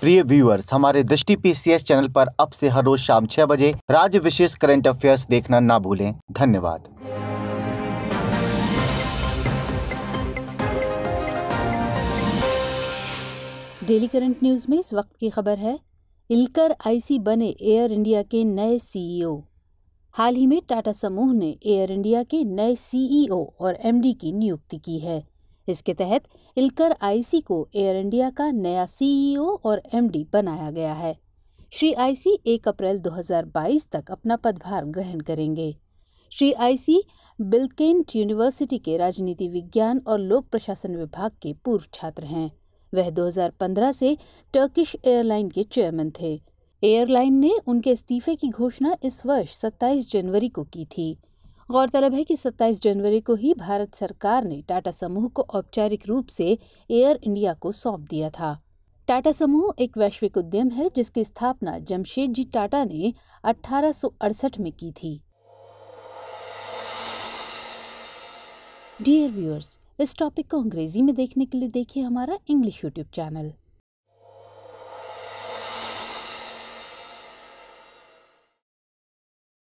प्रिय व्यूअर्स हमारे दृष्टि पीसीएस चैनल पर अब से हर रोज शाम छह बजे राज्य विशेष करंट अफेयर्स देखना ना भूलें धन्यवाद डेली करंट न्यूज में इस वक्त की खबर है इलकर आईसी बने एयर इंडिया के नए सीईओ e हाल ही में टाटा समूह ने एयर इंडिया के नए सीईओ e और एमडी की नियुक्ति की है इसके तहत इलकर आईसी को एयर इंडिया का नया सीईओ और एमडी बनाया गया है श्री आईसी एक अप्रैल 2022 तक अपना पदभार ग्रहण करेंगे श्री आईसी बिल्केंट यूनिवर्सिटी के राजनीति विज्ञान और लोक प्रशासन विभाग के पूर्व छात्र हैं वह 2015 से टर्किश एयरलाइन के चेयरमैन थे एयरलाइन ने उनके इस्तीफे की घोषणा इस वर्ष 27 जनवरी को की थी गौरतलब है कि 27 जनवरी को ही भारत सरकार ने टाटा समूह को औपचारिक रूप से एयर इंडिया को सौंप दिया था टाटा समूह एक वैश्विक उद्यम है जिसकी स्थापना जमशेद जी टाटा ने अठारह में की थी डियर व्यूअर्स इस टॉपिक को अंग्रेजी में देखने के लिए देखिए हमारा इंग्लिश यूट्यूब चैनल